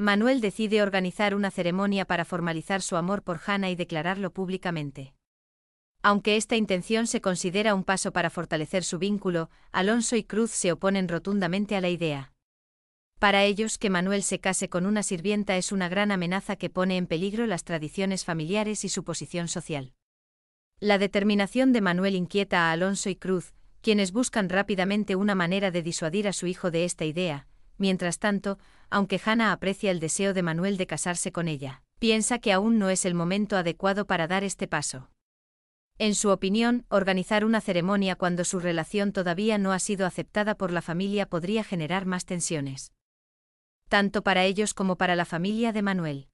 Manuel decide organizar una ceremonia para formalizar su amor por Hannah y declararlo públicamente. Aunque esta intención se considera un paso para fortalecer su vínculo, Alonso y Cruz se oponen rotundamente a la idea. Para ellos que Manuel se case con una sirvienta es una gran amenaza que pone en peligro las tradiciones familiares y su posición social. La determinación de Manuel inquieta a Alonso y Cruz, quienes buscan rápidamente una manera de disuadir a su hijo de esta idea, Mientras tanto, aunque Hannah aprecia el deseo de Manuel de casarse con ella, piensa que aún no es el momento adecuado para dar este paso. En su opinión, organizar una ceremonia cuando su relación todavía no ha sido aceptada por la familia podría generar más tensiones. Tanto para ellos como para la familia de Manuel.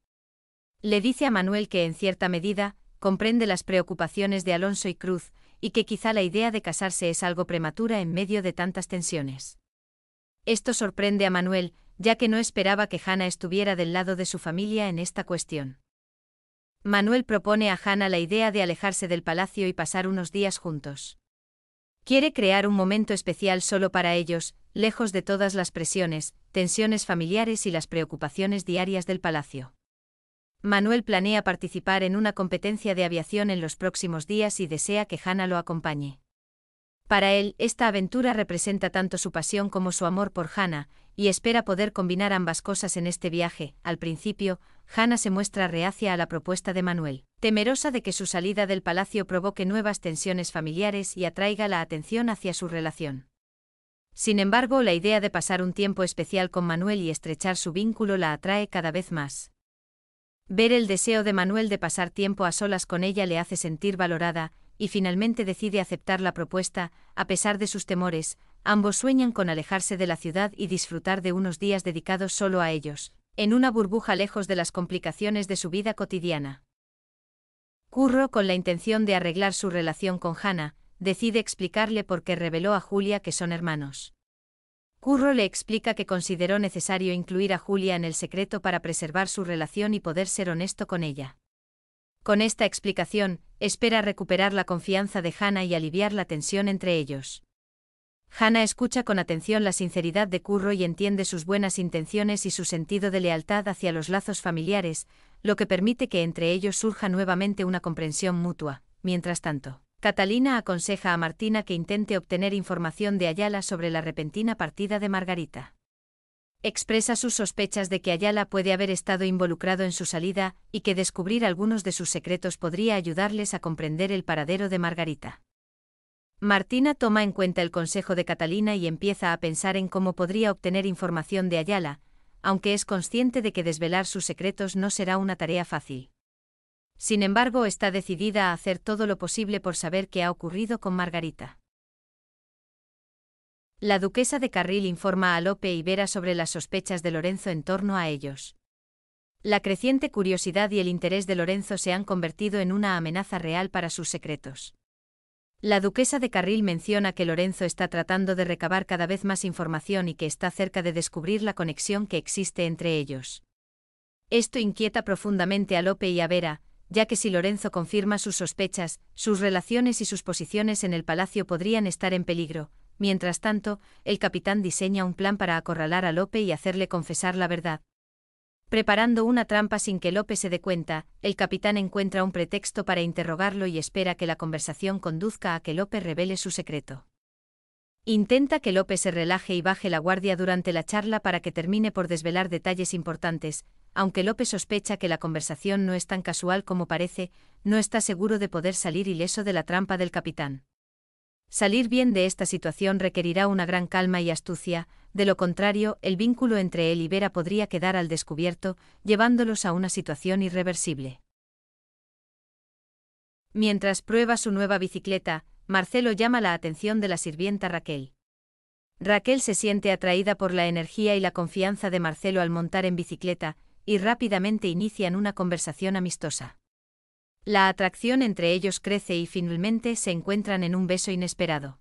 Le dice a Manuel que en cierta medida, comprende las preocupaciones de Alonso y Cruz, y que quizá la idea de casarse es algo prematura en medio de tantas tensiones. Esto sorprende a Manuel, ya que no esperaba que Hannah estuviera del lado de su familia en esta cuestión. Manuel propone a Hanna la idea de alejarse del palacio y pasar unos días juntos. Quiere crear un momento especial solo para ellos, lejos de todas las presiones, tensiones familiares y las preocupaciones diarias del palacio. Manuel planea participar en una competencia de aviación en los próximos días y desea que Hannah lo acompañe. Para él, esta aventura representa tanto su pasión como su amor por Hannah, y espera poder combinar ambas cosas en este viaje. Al principio, Hannah se muestra reacia a la propuesta de Manuel, temerosa de que su salida del palacio provoque nuevas tensiones familiares y atraiga la atención hacia su relación. Sin embargo, la idea de pasar un tiempo especial con Manuel y estrechar su vínculo la atrae cada vez más. Ver el deseo de Manuel de pasar tiempo a solas con ella le hace sentir valorada, y finalmente decide aceptar la propuesta, a pesar de sus temores, ambos sueñan con alejarse de la ciudad y disfrutar de unos días dedicados solo a ellos, en una burbuja lejos de las complicaciones de su vida cotidiana. Curro, con la intención de arreglar su relación con Hannah, decide explicarle por qué reveló a Julia que son hermanos. Curro le explica que consideró necesario incluir a Julia en el secreto para preservar su relación y poder ser honesto con ella. Con esta explicación, espera recuperar la confianza de Hannah y aliviar la tensión entre ellos. Hannah escucha con atención la sinceridad de Curro y entiende sus buenas intenciones y su sentido de lealtad hacia los lazos familiares, lo que permite que entre ellos surja nuevamente una comprensión mutua. Mientras tanto, Catalina aconseja a Martina que intente obtener información de Ayala sobre la repentina partida de Margarita expresa sus sospechas de que Ayala puede haber estado involucrado en su salida, y que descubrir algunos de sus secretos podría ayudarles a comprender el paradero de Margarita. Martina toma en cuenta el consejo de Catalina y empieza a pensar en cómo podría obtener información de Ayala, aunque es consciente de que desvelar sus secretos no será una tarea fácil. Sin embargo, está decidida a hacer todo lo posible por saber qué ha ocurrido con Margarita. La duquesa de Carril informa a Lope y Vera sobre las sospechas de Lorenzo en torno a ellos. La creciente curiosidad y el interés de Lorenzo se han convertido en una amenaza real para sus secretos. La duquesa de Carril menciona que Lorenzo está tratando de recabar cada vez más información y que está cerca de descubrir la conexión que existe entre ellos. Esto inquieta profundamente a Lope y a Vera, ya que si Lorenzo confirma sus sospechas, sus relaciones y sus posiciones en el palacio podrían estar en peligro, Mientras tanto, el capitán diseña un plan para acorralar a Lope y hacerle confesar la verdad. Preparando una trampa sin que Lope se dé cuenta, el capitán encuentra un pretexto para interrogarlo y espera que la conversación conduzca a que Lope revele su secreto. Intenta que Lope se relaje y baje la guardia durante la charla para que termine por desvelar detalles importantes, aunque Lope sospecha que la conversación no es tan casual como parece, no está seguro de poder salir ileso de la trampa del capitán. Salir bien de esta situación requerirá una gran calma y astucia, de lo contrario, el vínculo entre él y Vera podría quedar al descubierto, llevándolos a una situación irreversible. Mientras prueba su nueva bicicleta, Marcelo llama la atención de la sirvienta Raquel. Raquel se siente atraída por la energía y la confianza de Marcelo al montar en bicicleta, y rápidamente inician una conversación amistosa. La atracción entre ellos crece y finalmente se encuentran en un beso inesperado.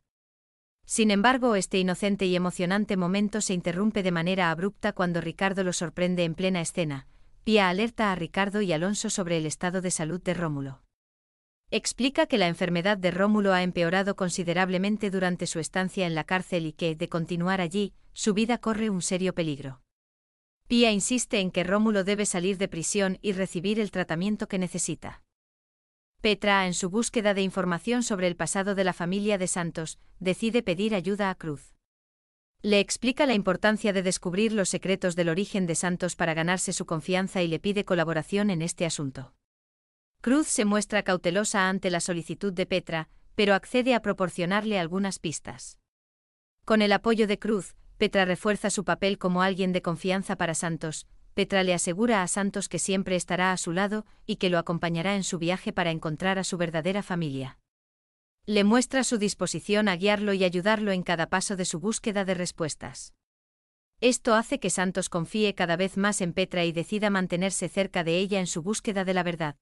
Sin embargo, este inocente y emocionante momento se interrumpe de manera abrupta cuando Ricardo lo sorprende en plena escena. Pía alerta a Ricardo y Alonso sobre el estado de salud de Rómulo. Explica que la enfermedad de Rómulo ha empeorado considerablemente durante su estancia en la cárcel y que, de continuar allí, su vida corre un serio peligro. Pía insiste en que Rómulo debe salir de prisión y recibir el tratamiento que necesita. Petra, en su búsqueda de información sobre el pasado de la familia de Santos, decide pedir ayuda a Cruz. Le explica la importancia de descubrir los secretos del origen de Santos para ganarse su confianza y le pide colaboración en este asunto. Cruz se muestra cautelosa ante la solicitud de Petra, pero accede a proporcionarle algunas pistas. Con el apoyo de Cruz, Petra refuerza su papel como alguien de confianza para Santos, Petra le asegura a Santos que siempre estará a su lado y que lo acompañará en su viaje para encontrar a su verdadera familia. Le muestra su disposición a guiarlo y ayudarlo en cada paso de su búsqueda de respuestas. Esto hace que Santos confíe cada vez más en Petra y decida mantenerse cerca de ella en su búsqueda de la verdad.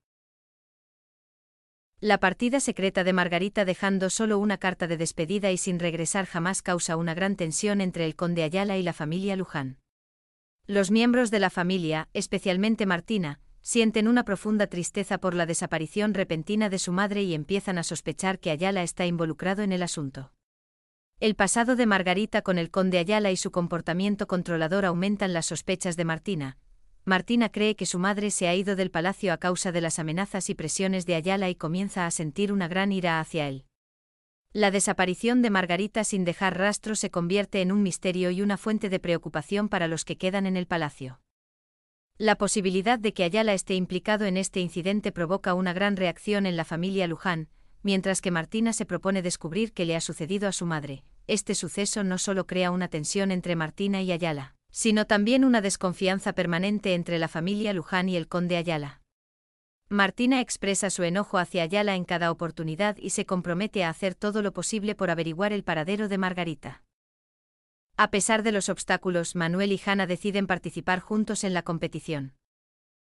La partida secreta de Margarita dejando solo una carta de despedida y sin regresar jamás causa una gran tensión entre el conde Ayala y la familia Luján. Los miembros de la familia, especialmente Martina, sienten una profunda tristeza por la desaparición repentina de su madre y empiezan a sospechar que Ayala está involucrado en el asunto. El pasado de Margarita con el conde Ayala y su comportamiento controlador aumentan las sospechas de Martina. Martina cree que su madre se ha ido del palacio a causa de las amenazas y presiones de Ayala y comienza a sentir una gran ira hacia él. La desaparición de Margarita sin dejar rastro se convierte en un misterio y una fuente de preocupación para los que quedan en el palacio. La posibilidad de que Ayala esté implicado en este incidente provoca una gran reacción en la familia Luján, mientras que Martina se propone descubrir qué le ha sucedido a su madre. Este suceso no solo crea una tensión entre Martina y Ayala, sino también una desconfianza permanente entre la familia Luján y el conde Ayala. Martina expresa su enojo hacia Ayala en cada oportunidad y se compromete a hacer todo lo posible por averiguar el paradero de Margarita. A pesar de los obstáculos, Manuel y Hanna deciden participar juntos en la competición.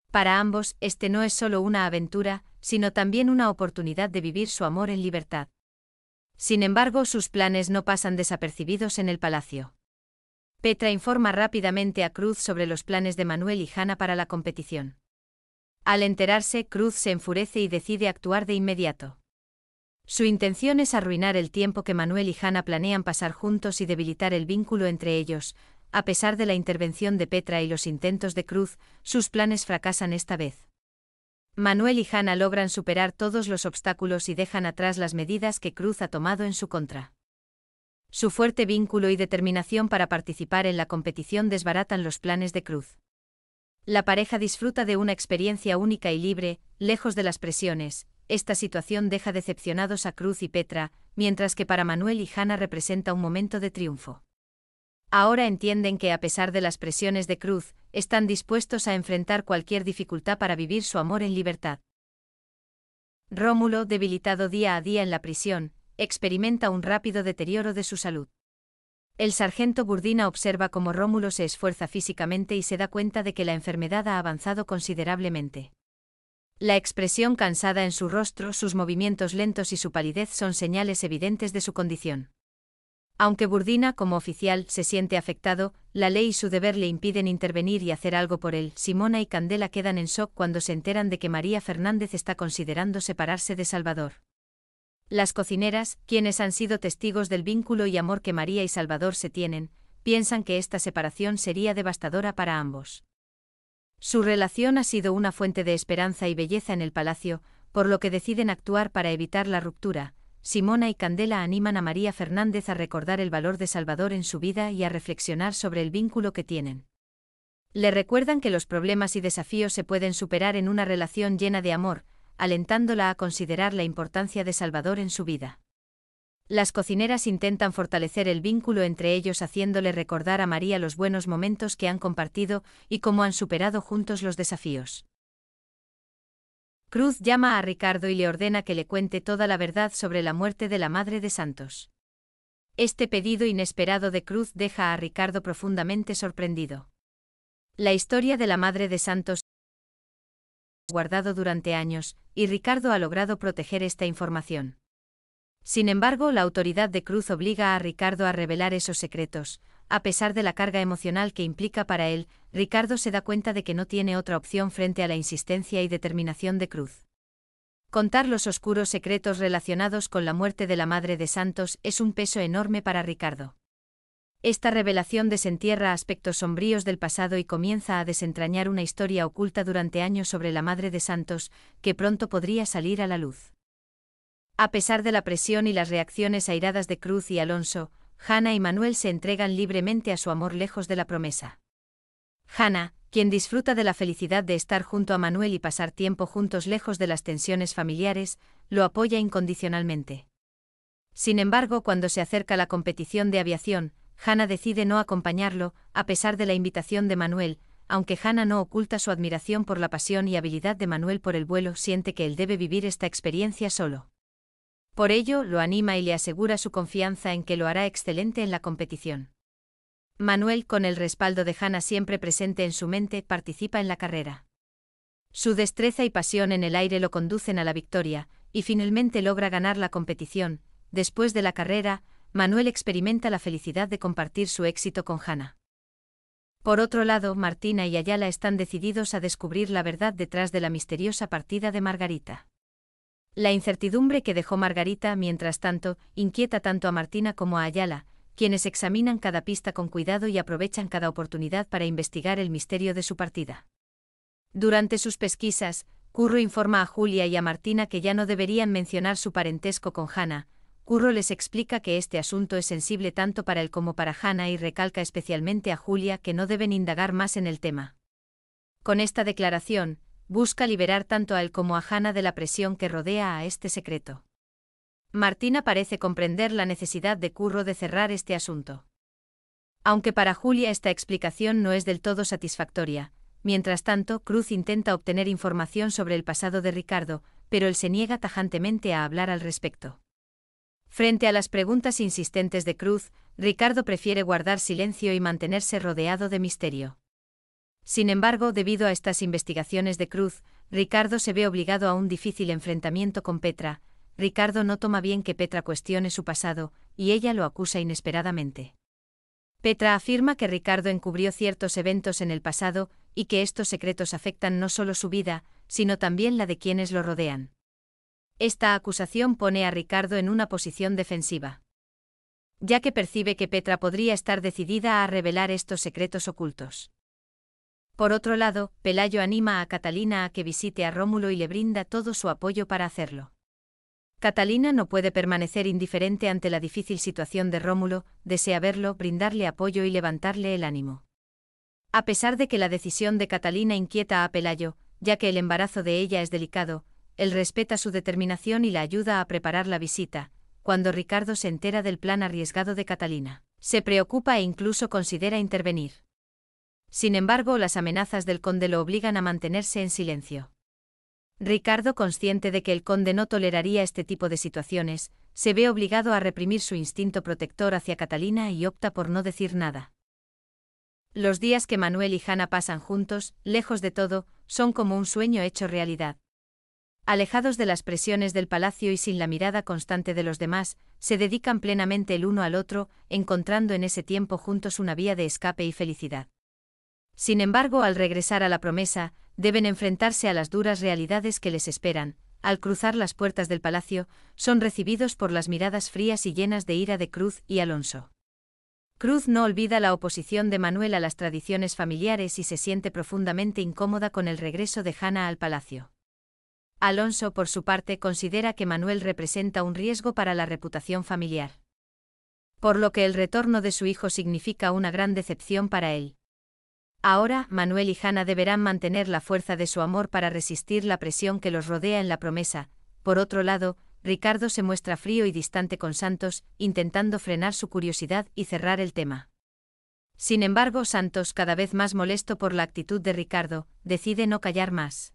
Para ambos, este no es solo una aventura, sino también una oportunidad de vivir su amor en libertad. Sin embargo, sus planes no pasan desapercibidos en el palacio. Petra informa rápidamente a Cruz sobre los planes de Manuel y Hanna para la competición. Al enterarse, Cruz se enfurece y decide actuar de inmediato. Su intención es arruinar el tiempo que Manuel y Hanna planean pasar juntos y debilitar el vínculo entre ellos. A pesar de la intervención de Petra y los intentos de Cruz, sus planes fracasan esta vez. Manuel y Hanna logran superar todos los obstáculos y dejan atrás las medidas que Cruz ha tomado en su contra. Su fuerte vínculo y determinación para participar en la competición desbaratan los planes de Cruz. La pareja disfruta de una experiencia única y libre, lejos de las presiones. Esta situación deja decepcionados a Cruz y Petra, mientras que para Manuel y Hanna representa un momento de triunfo. Ahora entienden que a pesar de las presiones de Cruz, están dispuestos a enfrentar cualquier dificultad para vivir su amor en libertad. Rómulo, debilitado día a día en la prisión, experimenta un rápido deterioro de su salud. El sargento Burdina observa cómo Rómulo se esfuerza físicamente y se da cuenta de que la enfermedad ha avanzado considerablemente. La expresión cansada en su rostro, sus movimientos lentos y su palidez son señales evidentes de su condición. Aunque Burdina, como oficial, se siente afectado, la ley y su deber le impiden intervenir y hacer algo por él. Simona y Candela quedan en shock cuando se enteran de que María Fernández está considerando separarse de Salvador. Las cocineras, quienes han sido testigos del vínculo y amor que María y Salvador se tienen, piensan que esta separación sería devastadora para ambos. Su relación ha sido una fuente de esperanza y belleza en el palacio, por lo que deciden actuar para evitar la ruptura. Simona y Candela animan a María Fernández a recordar el valor de Salvador en su vida y a reflexionar sobre el vínculo que tienen. Le recuerdan que los problemas y desafíos se pueden superar en una relación llena de amor, alentándola a considerar la importancia de Salvador en su vida. Las cocineras intentan fortalecer el vínculo entre ellos haciéndole recordar a María los buenos momentos que han compartido y cómo han superado juntos los desafíos. Cruz llama a Ricardo y le ordena que le cuente toda la verdad sobre la muerte de la madre de Santos. Este pedido inesperado de Cruz deja a Ricardo profundamente sorprendido. La historia de la madre de Santos guardado durante años, y Ricardo ha logrado proteger esta información. Sin embargo, la autoridad de Cruz obliga a Ricardo a revelar esos secretos. A pesar de la carga emocional que implica para él, Ricardo se da cuenta de que no tiene otra opción frente a la insistencia y determinación de Cruz. Contar los oscuros secretos relacionados con la muerte de la madre de Santos es un peso enorme para Ricardo. Esta revelación desentierra aspectos sombríos del pasado y comienza a desentrañar una historia oculta durante años sobre la madre de Santos, que pronto podría salir a la luz. A pesar de la presión y las reacciones airadas de Cruz y Alonso, Hannah y Manuel se entregan libremente a su amor lejos de la promesa. Hannah, quien disfruta de la felicidad de estar junto a Manuel y pasar tiempo juntos lejos de las tensiones familiares, lo apoya incondicionalmente. Sin embargo, cuando se acerca la competición de aviación, Hannah decide no acompañarlo, a pesar de la invitación de Manuel, aunque Hanna no oculta su admiración por la pasión y habilidad de Manuel por el vuelo, siente que él debe vivir esta experiencia solo. Por ello, lo anima y le asegura su confianza en que lo hará excelente en la competición. Manuel, con el respaldo de Hannah siempre presente en su mente, participa en la carrera. Su destreza y pasión en el aire lo conducen a la victoria, y finalmente logra ganar la competición. Después de la carrera, Manuel experimenta la felicidad de compartir su éxito con Hanna. Por otro lado, Martina y Ayala están decididos a descubrir la verdad detrás de la misteriosa partida de Margarita. La incertidumbre que dejó Margarita, mientras tanto, inquieta tanto a Martina como a Ayala, quienes examinan cada pista con cuidado y aprovechan cada oportunidad para investigar el misterio de su partida. Durante sus pesquisas, Curro informa a Julia y a Martina que ya no deberían mencionar su parentesco con Hanna. Curro les explica que este asunto es sensible tanto para él como para Hannah y recalca especialmente a Julia que no deben indagar más en el tema. Con esta declaración, busca liberar tanto a él como a Hanna de la presión que rodea a este secreto. Martina parece comprender la necesidad de Curro de cerrar este asunto. Aunque para Julia esta explicación no es del todo satisfactoria, mientras tanto Cruz intenta obtener información sobre el pasado de Ricardo, pero él se niega tajantemente a hablar al respecto. Frente a las preguntas insistentes de Cruz, Ricardo prefiere guardar silencio y mantenerse rodeado de misterio. Sin embargo, debido a estas investigaciones de Cruz, Ricardo se ve obligado a un difícil enfrentamiento con Petra. Ricardo no toma bien que Petra cuestione su pasado, y ella lo acusa inesperadamente. Petra afirma que Ricardo encubrió ciertos eventos en el pasado, y que estos secretos afectan no solo su vida, sino también la de quienes lo rodean. Esta acusación pone a Ricardo en una posición defensiva. Ya que percibe que Petra podría estar decidida a revelar estos secretos ocultos. Por otro lado, Pelayo anima a Catalina a que visite a Rómulo y le brinda todo su apoyo para hacerlo. Catalina no puede permanecer indiferente ante la difícil situación de Rómulo, desea verlo, brindarle apoyo y levantarle el ánimo. A pesar de que la decisión de Catalina inquieta a Pelayo, ya que el embarazo de ella es delicado, él respeta su determinación y la ayuda a preparar la visita, cuando Ricardo se entera del plan arriesgado de Catalina. Se preocupa e incluso considera intervenir. Sin embargo, las amenazas del conde lo obligan a mantenerse en silencio. Ricardo, consciente de que el conde no toleraría este tipo de situaciones, se ve obligado a reprimir su instinto protector hacia Catalina y opta por no decir nada. Los días que Manuel y Hanna pasan juntos, lejos de todo, son como un sueño hecho realidad, alejados de las presiones del palacio y sin la mirada constante de los demás, se dedican plenamente el uno al otro, encontrando en ese tiempo juntos una vía de escape y felicidad. Sin embargo, al regresar a la promesa, deben enfrentarse a las duras realidades que les esperan. Al cruzar las puertas del palacio, son recibidos por las miradas frías y llenas de ira de Cruz y Alonso. Cruz no olvida la oposición de Manuel a las tradiciones familiares y se siente profundamente incómoda con el regreso de Hanna al palacio. Alonso por su parte considera que Manuel representa un riesgo para la reputación familiar. Por lo que el retorno de su hijo significa una gran decepción para él. Ahora, Manuel y Hanna deberán mantener la fuerza de su amor para resistir la presión que los rodea en la promesa. Por otro lado, Ricardo se muestra frío y distante con Santos, intentando frenar su curiosidad y cerrar el tema. Sin embargo, Santos, cada vez más molesto por la actitud de Ricardo, decide no callar más.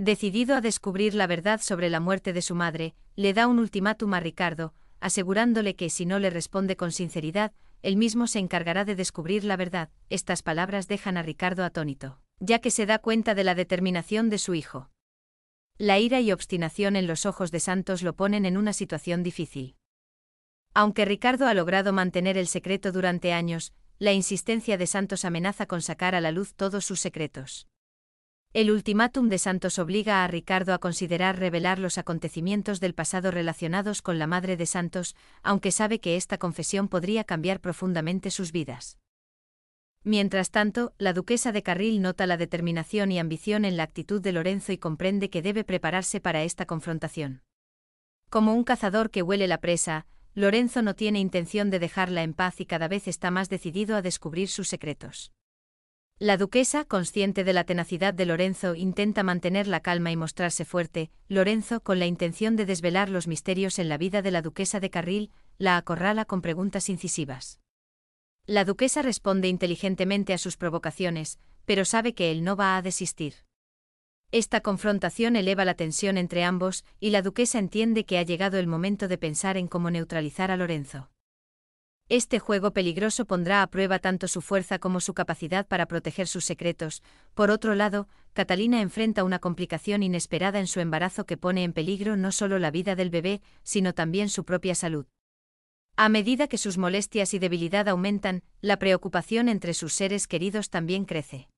Decidido a descubrir la verdad sobre la muerte de su madre, le da un ultimátum a Ricardo, asegurándole que si no le responde con sinceridad, él mismo se encargará de descubrir la verdad. Estas palabras dejan a Ricardo atónito, ya que se da cuenta de la determinación de su hijo. La ira y obstinación en los ojos de Santos lo ponen en una situación difícil. Aunque Ricardo ha logrado mantener el secreto durante años, la insistencia de Santos amenaza con sacar a la luz todos sus secretos. El ultimátum de Santos obliga a Ricardo a considerar revelar los acontecimientos del pasado relacionados con la madre de Santos, aunque sabe que esta confesión podría cambiar profundamente sus vidas. Mientras tanto, la duquesa de Carril nota la determinación y ambición en la actitud de Lorenzo y comprende que debe prepararse para esta confrontación. Como un cazador que huele la presa, Lorenzo no tiene intención de dejarla en paz y cada vez está más decidido a descubrir sus secretos. La duquesa, consciente de la tenacidad de Lorenzo, intenta mantener la calma y mostrarse fuerte. Lorenzo, con la intención de desvelar los misterios en la vida de la duquesa de Carril, la acorrala con preguntas incisivas. La duquesa responde inteligentemente a sus provocaciones, pero sabe que él no va a desistir. Esta confrontación eleva la tensión entre ambos, y la duquesa entiende que ha llegado el momento de pensar en cómo neutralizar a Lorenzo. Este juego peligroso pondrá a prueba tanto su fuerza como su capacidad para proteger sus secretos. Por otro lado, Catalina enfrenta una complicación inesperada en su embarazo que pone en peligro no solo la vida del bebé, sino también su propia salud. A medida que sus molestias y debilidad aumentan, la preocupación entre sus seres queridos también crece.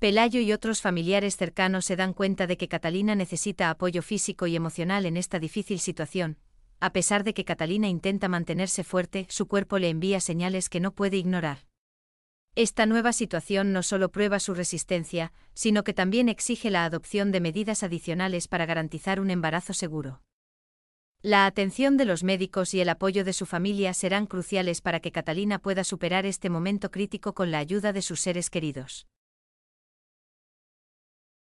Pelayo y otros familiares cercanos se dan cuenta de que Catalina necesita apoyo físico y emocional en esta difícil situación, a pesar de que Catalina intenta mantenerse fuerte, su cuerpo le envía señales que no puede ignorar. Esta nueva situación no solo prueba su resistencia, sino que también exige la adopción de medidas adicionales para garantizar un embarazo seguro. La atención de los médicos y el apoyo de su familia serán cruciales para que Catalina pueda superar este momento crítico con la ayuda de sus seres queridos.